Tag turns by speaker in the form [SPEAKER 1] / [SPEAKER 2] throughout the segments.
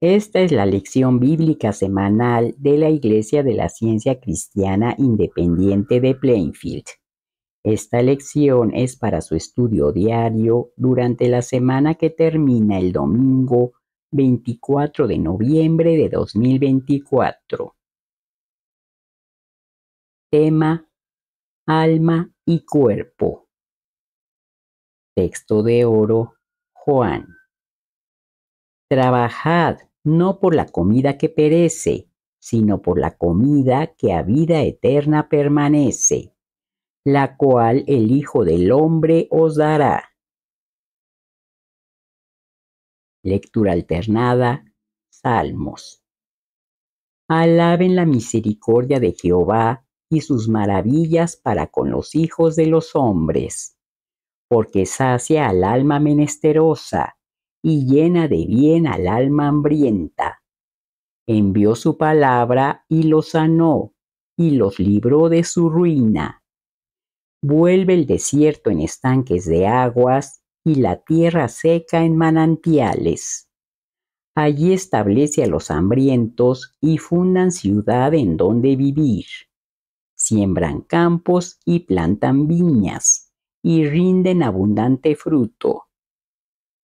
[SPEAKER 1] Esta es la lección bíblica semanal de la Iglesia de la Ciencia Cristiana Independiente de Plainfield. Esta lección es para su estudio diario durante la semana que termina el domingo 24 de noviembre de 2024. Tema Alma y Cuerpo. Texto de oro Juan. Trabajad no por la comida que perece, sino por la comida que a vida eterna permanece, la cual el Hijo del Hombre os dará. Lectura alternada, Salmos. Alaben la misericordia de Jehová y sus maravillas para con los hijos de los hombres, porque sacia al alma menesterosa y llena de bien al alma hambrienta. Envió su palabra y los sanó y los libró de su ruina. Vuelve el desierto en estanques de aguas y la tierra seca en manantiales. Allí establece a los hambrientos y fundan ciudad en donde vivir. Siembran campos y plantan viñas y rinden abundante fruto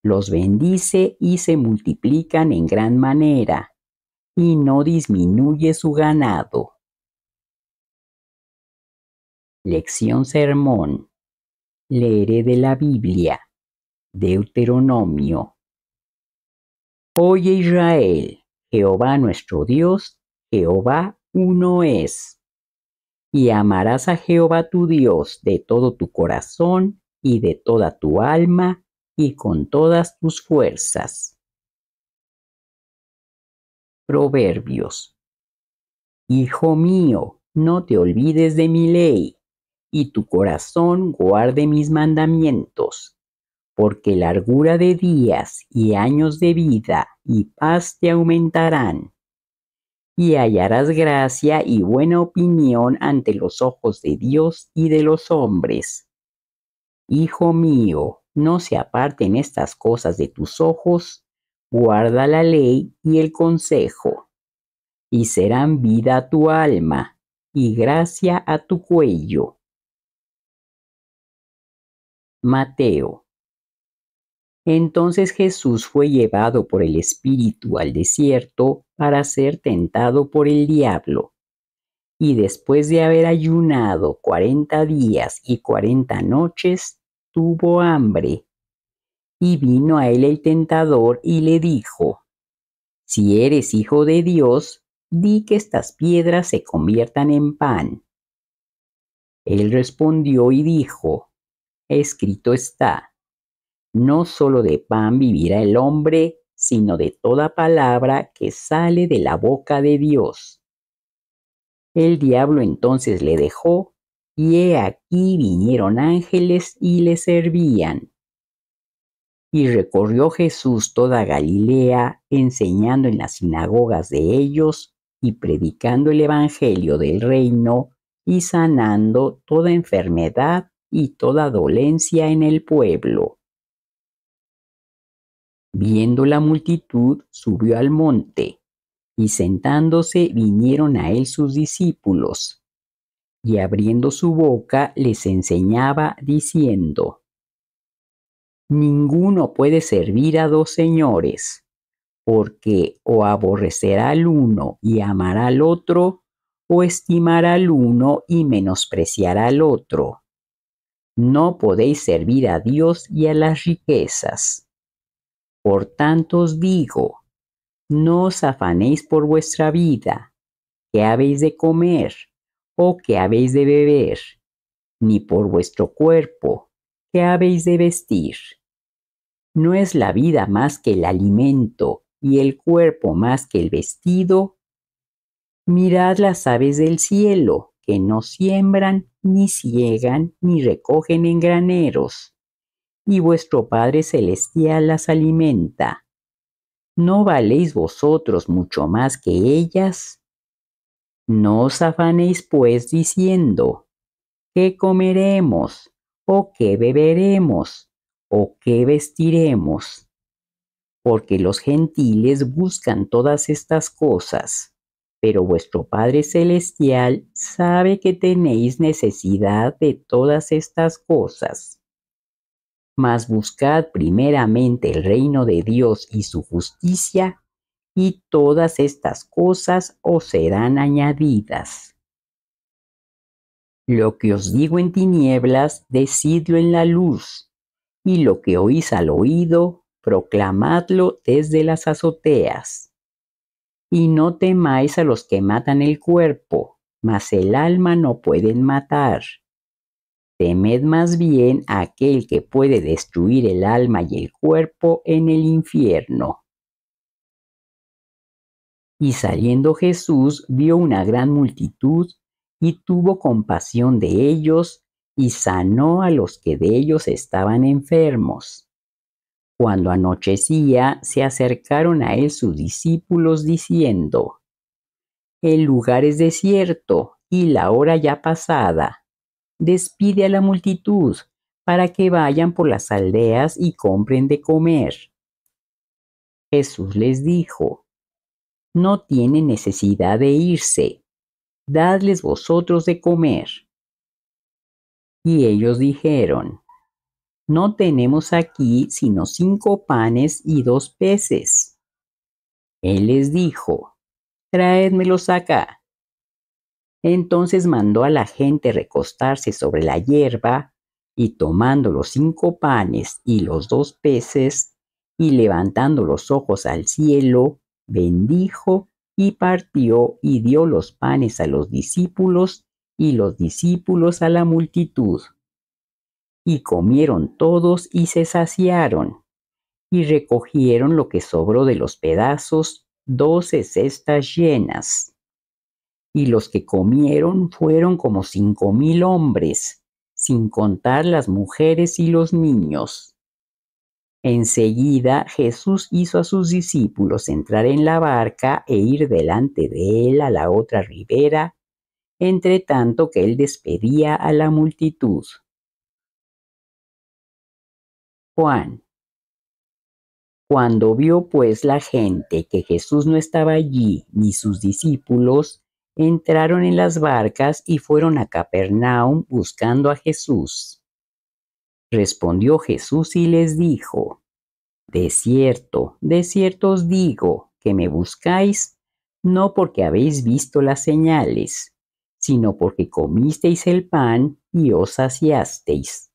[SPEAKER 1] los bendice y se multiplican en gran manera, y no disminuye su ganado. Lección Sermón. Leeré de la Biblia. Deuteronomio. Oye Israel, Jehová nuestro Dios, Jehová uno es. Y amarás a Jehová tu Dios de todo tu corazón y de toda tu alma y con todas tus fuerzas. Proverbios. Hijo mío, no te olvides de mi ley, y tu corazón guarde mis mandamientos, porque largura de días y años de vida y paz te aumentarán, y hallarás gracia y buena opinión ante los ojos de Dios y de los hombres. Hijo mío, no se aparten estas cosas de tus ojos, guarda la ley y el consejo, y serán vida a tu alma y gracia a tu cuello. Mateo. Entonces Jesús fue llevado por el Espíritu al desierto para ser tentado por el diablo y después de haber ayunado cuarenta días y cuarenta noches, tuvo hambre. Y vino a él el tentador y le dijo, Si eres hijo de Dios, di que estas piedras se conviertan en pan. Él respondió y dijo, Escrito está, no solo de pan vivirá el hombre, sino de toda palabra que sale de la boca de Dios. El diablo entonces le dejó y he aquí vinieron ángeles y le servían. Y recorrió Jesús toda Galilea, enseñando en las sinagogas de ellos y predicando el Evangelio del reino y sanando toda enfermedad y toda dolencia en el pueblo. Viendo la multitud, subió al monte, y sentándose vinieron a él sus discípulos y abriendo su boca les enseñaba diciendo, Ninguno puede servir a dos señores, porque o aborrecerá al uno y amará al otro, o estimará al uno y menospreciará al otro. No podéis servir a Dios y a las riquezas. Por tanto os digo, no os afanéis por vuestra vida, que habéis de comer o qué habéis de beber, ni por vuestro cuerpo, qué habéis de vestir. ¿No es la vida más que el alimento y el cuerpo más que el vestido? Mirad las aves del cielo, que no siembran, ni ciegan, ni recogen en graneros, y vuestro Padre Celestial las alimenta. ¿No valéis vosotros mucho más que ellas? No os afanéis pues diciendo, ¿qué comeremos? ¿O qué beberemos? ¿O qué vestiremos? Porque los gentiles buscan todas estas cosas, pero vuestro Padre Celestial sabe que tenéis necesidad de todas estas cosas. Mas buscad primeramente el reino de Dios y su justicia, y todas estas cosas os serán añadidas. Lo que os digo en tinieblas, decidlo en la luz, y lo que oís al oído, proclamadlo desde las azoteas. Y no temáis a los que matan el cuerpo, mas el alma no pueden matar. Temed más bien a aquel que puede destruir el alma y el cuerpo en el infierno. Y saliendo Jesús vio una gran multitud y tuvo compasión de ellos y sanó a los que de ellos estaban enfermos. Cuando anochecía, se acercaron a él sus discípulos diciendo, El lugar es desierto y la hora ya pasada. Despide a la multitud para que vayan por las aldeas y compren de comer. Jesús les dijo, no tiene necesidad de irse. Dadles vosotros de comer. Y ellos dijeron, no tenemos aquí sino cinco panes y dos peces. Él les dijo, traédmelos acá. Entonces mandó a la gente recostarse sobre la hierba, y tomando los cinco panes y los dos peces, y levantando los ojos al cielo, bendijo y partió y dio los panes a los discípulos y los discípulos a la multitud. Y comieron todos y se saciaron, y recogieron lo que sobró de los pedazos, doce cestas llenas. Y los que comieron fueron como cinco mil hombres, sin contar las mujeres y los niños. Enseguida Jesús hizo a sus discípulos entrar en la barca e ir delante de él a la otra ribera, entre tanto que él despedía a la multitud. Juan. Cuando vio pues la gente que Jesús no estaba allí ni sus discípulos, entraron en las barcas y fueron a Capernaum buscando a Jesús. Respondió Jesús y les dijo, De cierto, de cierto os digo que me buscáis, no porque habéis visto las señales, sino porque comisteis el pan y os saciasteis.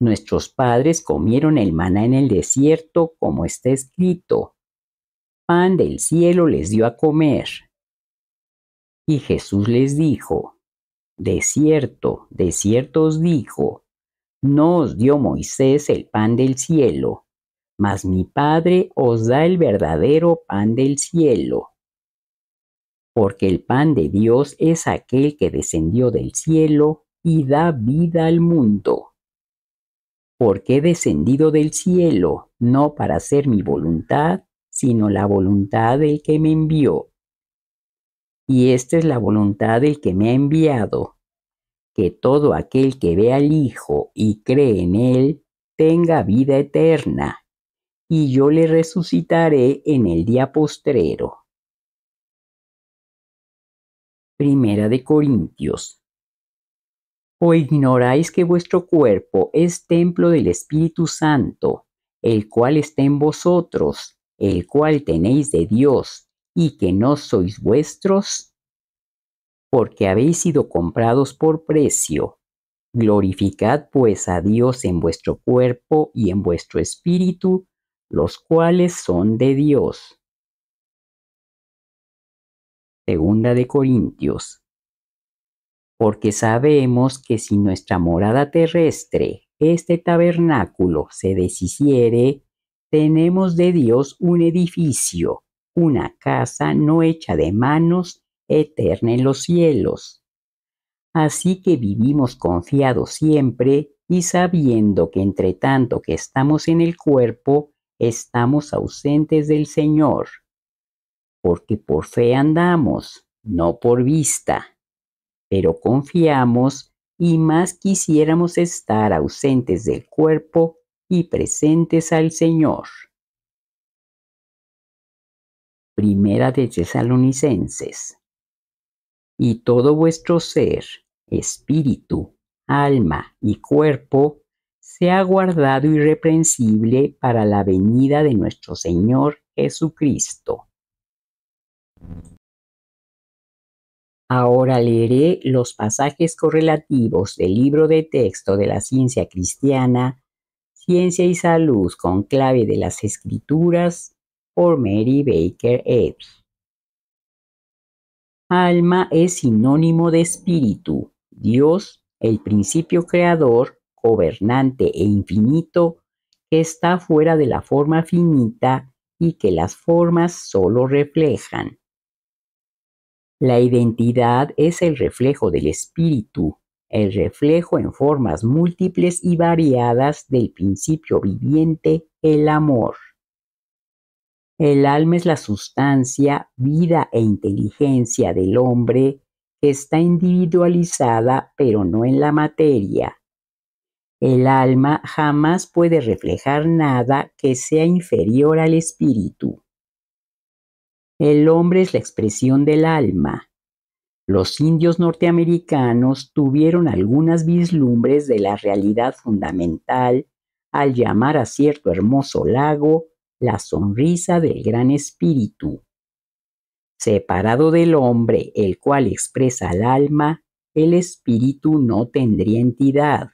[SPEAKER 1] Nuestros padres comieron el maná en el desierto, como está escrito. Pan del cielo les dio a comer. Y Jesús les dijo, De cierto, de cierto os digo, no os dio Moisés el pan del cielo, mas mi Padre os da el verdadero pan del cielo. Porque el pan de Dios es aquel que descendió del cielo y da vida al mundo. Porque he descendido del cielo, no para hacer mi voluntad, sino la voluntad del que me envió. Y esta es la voluntad del que me ha enviado, que todo aquel que ve al Hijo y cree en Él tenga vida eterna, y yo le resucitaré en el día postrero. Primera de Corintios. ¿O ignoráis que vuestro cuerpo es templo del Espíritu Santo, el cual está en vosotros, el cual tenéis de Dios, y que no sois vuestros? porque habéis sido comprados por precio. Glorificad pues a Dios en vuestro cuerpo y en vuestro espíritu, los cuales son de Dios. Segunda de Corintios. Porque sabemos que si nuestra morada terrestre, este tabernáculo, se deshiciere, tenemos de Dios un edificio, una casa no hecha de manos, eterna en los cielos. Así que vivimos confiados siempre y sabiendo que entre tanto que estamos en el cuerpo, estamos ausentes del Señor, porque por fe andamos, no por vista, pero confiamos y más quisiéramos estar ausentes del cuerpo y presentes al Señor. Primera de Tesalonicenses y todo vuestro ser, espíritu, alma y cuerpo, sea guardado irreprensible para la venida de nuestro Señor Jesucristo. Ahora leeré los pasajes correlativos del libro de texto de la ciencia cristiana, Ciencia y Salud con clave de las Escrituras, por Mary Baker Eddy. Alma es sinónimo de espíritu. Dios, el principio creador, gobernante e infinito, que está fuera de la forma finita y que las formas solo reflejan. La identidad es el reflejo del espíritu, el reflejo en formas múltiples y variadas del principio viviente, el amor. El alma es la sustancia, vida e inteligencia del hombre que está individualizada pero no en la materia. El alma jamás puede reflejar nada que sea inferior al espíritu. El hombre es la expresión del alma. Los indios norteamericanos tuvieron algunas vislumbres de la realidad fundamental al llamar a cierto hermoso lago la sonrisa del gran espíritu. Separado del hombre, el cual expresa al alma, el espíritu no tendría entidad.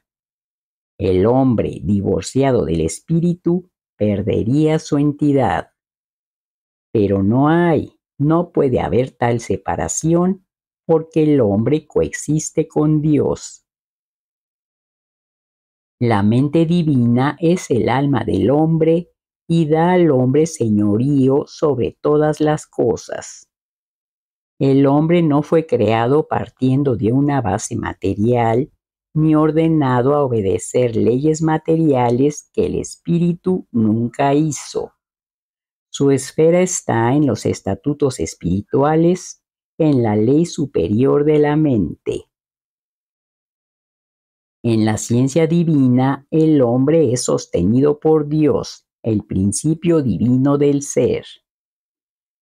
[SPEAKER 1] El hombre, divorciado del espíritu, perdería su entidad. Pero no hay, no puede haber tal separación porque el hombre coexiste con Dios. La mente divina es el alma del hombre y da al hombre señorío sobre todas las cosas. El hombre no fue creado partiendo de una base material, ni ordenado a obedecer leyes materiales que el espíritu nunca hizo. Su esfera está en los estatutos espirituales, en la ley superior de la mente. En la ciencia divina, el hombre es sostenido por Dios, el principio divino del ser.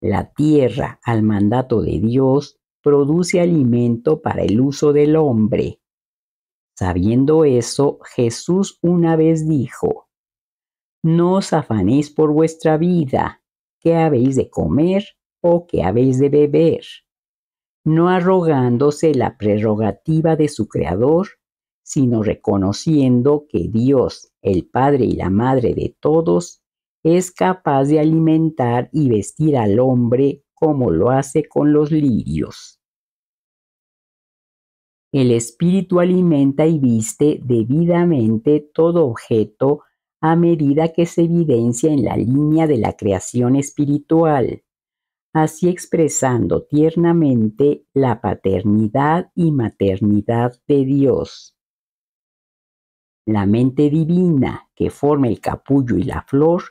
[SPEAKER 1] La tierra, al mandato de Dios, produce alimento para el uso del hombre. Sabiendo eso, Jesús una vez dijo, No os afanéis por vuestra vida, qué habéis de comer o qué habéis de beber, no arrogándose la prerrogativa de su Creador sino reconociendo que Dios, el Padre y la Madre de todos, es capaz de alimentar y vestir al hombre como lo hace con los lirios. El espíritu alimenta y viste debidamente todo objeto a medida que se evidencia en la línea de la creación espiritual, así expresando tiernamente la paternidad y maternidad de Dios. La mente divina que forma el capullo y la flor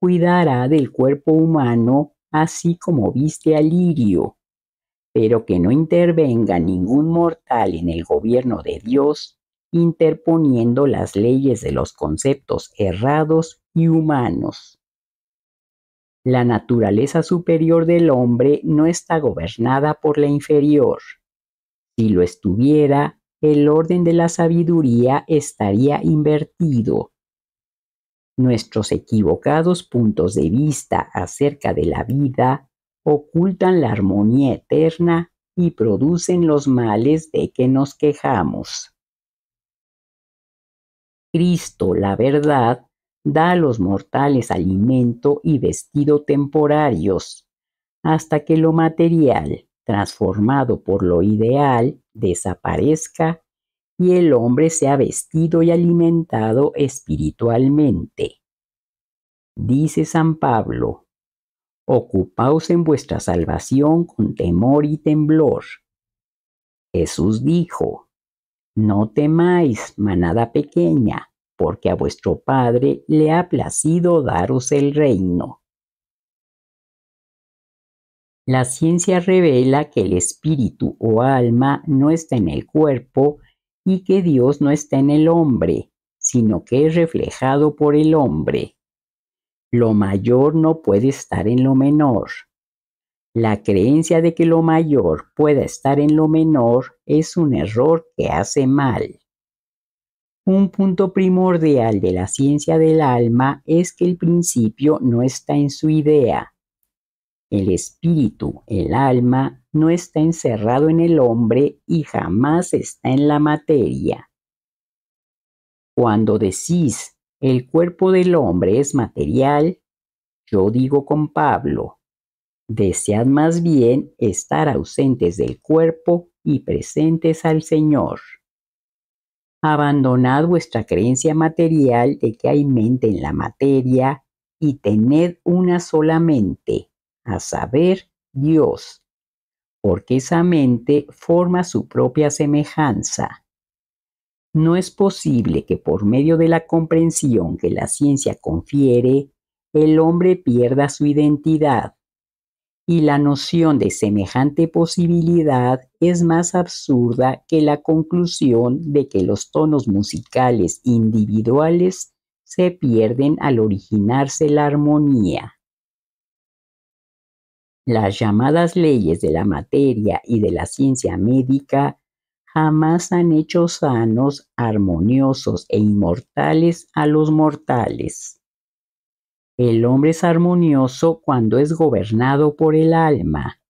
[SPEAKER 1] cuidará del cuerpo humano así como viste al lirio, pero que no intervenga ningún mortal en el gobierno de Dios, interponiendo las leyes de los conceptos errados y humanos. La naturaleza superior del hombre no está gobernada por la inferior. Si lo estuviera, el orden de la sabiduría estaría invertido. Nuestros equivocados puntos de vista acerca de la vida ocultan la armonía eterna y producen los males de que nos quejamos. Cristo, la verdad, da a los mortales alimento y vestido temporarios, hasta que lo material, transformado por lo ideal, desaparezca y el hombre sea vestido y alimentado espiritualmente. Dice San Pablo, ocupaos en vuestra salvación con temor y temblor. Jesús dijo, no temáis, manada pequeña, porque a vuestro Padre le ha placido daros el reino. La ciencia revela que el espíritu o alma no está en el cuerpo y que Dios no está en el hombre, sino que es reflejado por el hombre. Lo mayor no puede estar en lo menor. La creencia de que lo mayor pueda estar en lo menor es un error que hace mal. Un punto primordial de la ciencia del alma es que el principio no está en su idea, el espíritu, el alma, no está encerrado en el hombre y jamás está en la materia. Cuando decís el cuerpo del hombre es material, yo digo con Pablo, desead más bien estar ausentes del cuerpo y presentes al Señor. Abandonad vuestra creencia material de que hay mente en la materia y tened una sola mente a saber, Dios, porque esa mente forma su propia semejanza. No es posible que por medio de la comprensión que la ciencia confiere, el hombre pierda su identidad. Y la noción de semejante posibilidad es más absurda que la conclusión de que los tonos musicales individuales se pierden al originarse la armonía. Las llamadas leyes de la materia y de la ciencia médica jamás han hecho sanos, armoniosos e inmortales a los mortales. El hombre es armonioso cuando es gobernado por el alma.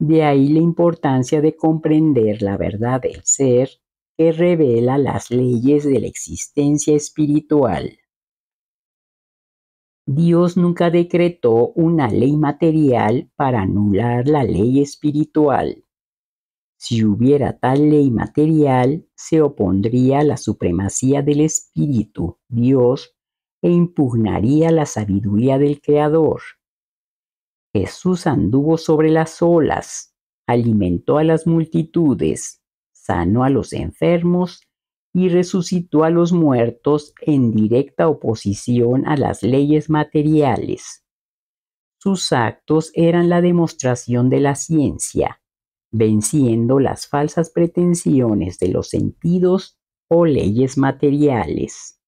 [SPEAKER 1] De ahí la importancia de comprender la verdad del ser que revela las leyes de la existencia espiritual. Dios nunca decretó una ley material para anular la ley espiritual. Si hubiera tal ley material, se opondría a la supremacía del Espíritu, Dios, e impugnaría la sabiduría del Creador. Jesús anduvo sobre las olas, alimentó a las multitudes, sanó a los enfermos y resucitó a los muertos en directa oposición a las leyes materiales. Sus actos eran la demostración de la ciencia, venciendo las falsas pretensiones de los sentidos o leyes materiales.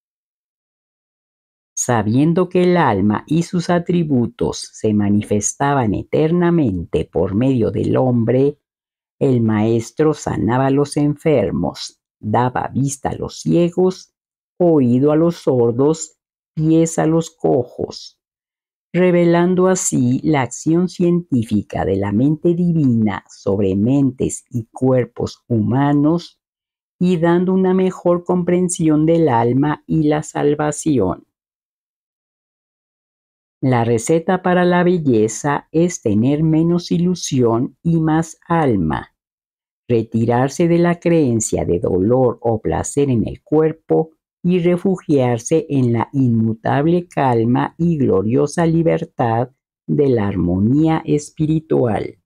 [SPEAKER 1] Sabiendo que el alma y sus atributos se manifestaban eternamente por medio del hombre, el maestro sanaba a los enfermos, daba vista a los ciegos, oído a los sordos, pies a los cojos, revelando así la acción científica de la mente divina sobre mentes y cuerpos humanos y dando una mejor comprensión del alma y la salvación. La receta para la belleza es tener menos ilusión y más alma retirarse de la creencia de dolor o placer en el cuerpo y refugiarse en la inmutable calma y gloriosa libertad de la armonía espiritual.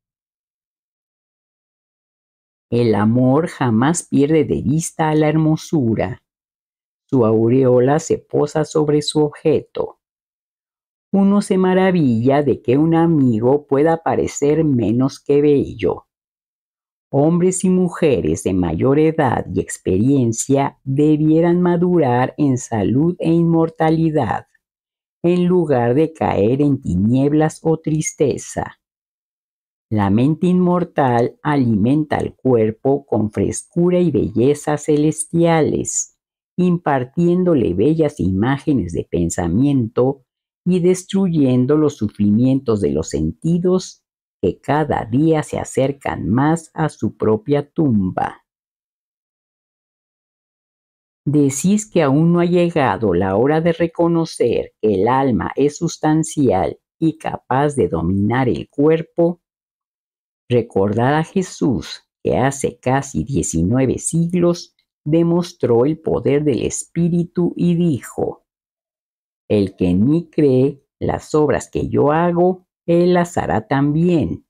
[SPEAKER 1] El amor jamás pierde de vista a la hermosura. Su aureola se posa sobre su objeto. Uno se maravilla de que un amigo pueda parecer menos que bello hombres y mujeres de mayor edad y experiencia debieran madurar en salud e inmortalidad, en lugar de caer en tinieblas o tristeza. La mente inmortal alimenta al cuerpo con frescura y belleza celestiales, impartiéndole bellas imágenes de pensamiento y destruyendo los sufrimientos de los sentidos que cada día se acercan más a su propia tumba. Decís que aún no ha llegado la hora de reconocer que el alma es sustancial y capaz de dominar el cuerpo. Recordad a Jesús, que hace casi 19 siglos demostró el poder del Espíritu y dijo, El que en mí cree, las obras que yo hago, él las hará también.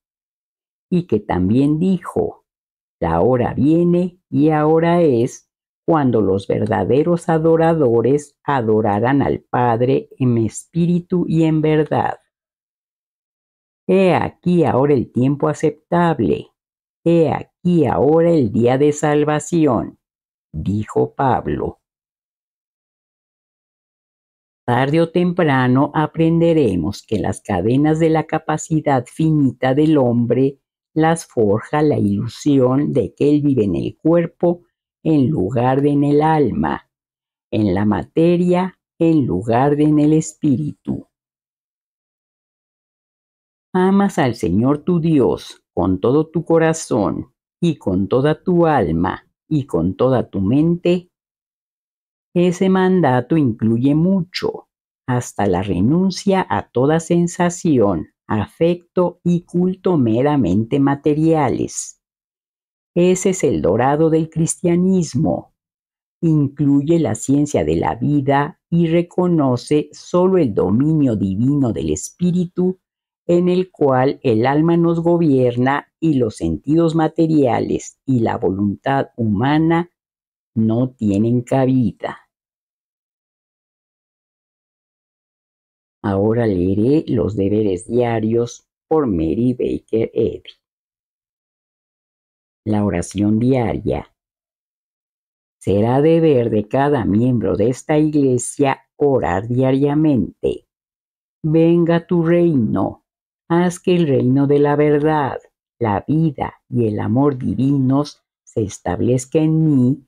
[SPEAKER 1] Y que también dijo, la hora viene y ahora es cuando los verdaderos adoradores adorarán al Padre en espíritu y en verdad. He aquí ahora el tiempo aceptable, he aquí ahora el día de salvación, dijo Pablo. Tarde o temprano aprenderemos que las cadenas de la capacidad finita del hombre las forja la ilusión de que él vive en el cuerpo en lugar de en el alma, en la materia en lugar de en el espíritu. Amas al Señor tu Dios con todo tu corazón y con toda tu alma y con toda tu mente ese mandato incluye mucho, hasta la renuncia a toda sensación, afecto y culto meramente materiales. Ese es el dorado del cristianismo. Incluye la ciencia de la vida y reconoce sólo el dominio divino del espíritu en el cual el alma nos gobierna y los sentidos materiales y la voluntad humana no tienen cabida. Ahora leeré los deberes diarios por Mary Baker Eddy. La oración diaria será deber de cada miembro de esta iglesia orar diariamente. Venga tu reino, haz que el reino de la verdad, la vida y el amor divinos se establezca en mí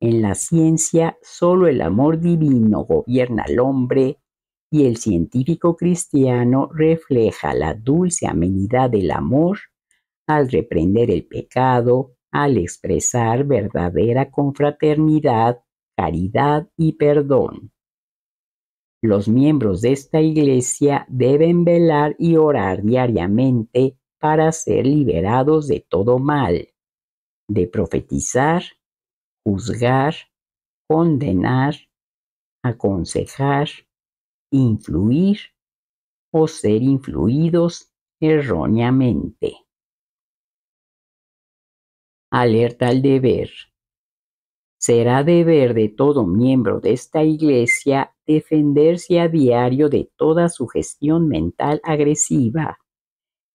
[SPEAKER 1] en la ciencia solo el amor divino gobierna al hombre y el científico cristiano refleja la dulce amenidad del amor al reprender el pecado, al expresar verdadera confraternidad, caridad y perdón. Los miembros de esta iglesia deben velar y orar diariamente para ser liberados de todo mal, de profetizar juzgar, condenar, aconsejar, influir o ser influidos erróneamente. Alerta al deber. Será deber de todo miembro de esta iglesia defenderse a diario de toda sugestión mental agresiva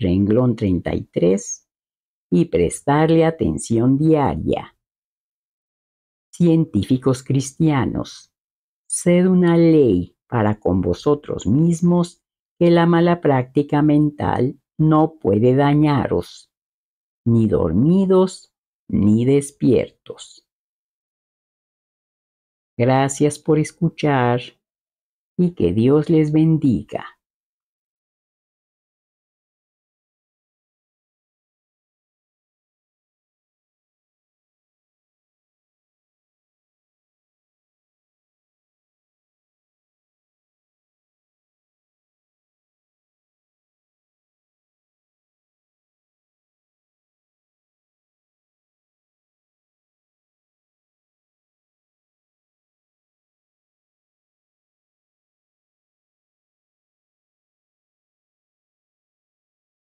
[SPEAKER 1] renglón 33, y prestarle atención diaria. Científicos cristianos, sed una ley para con vosotros mismos que la mala práctica mental no puede dañaros, ni dormidos ni despiertos. Gracias por escuchar y que Dios les bendiga.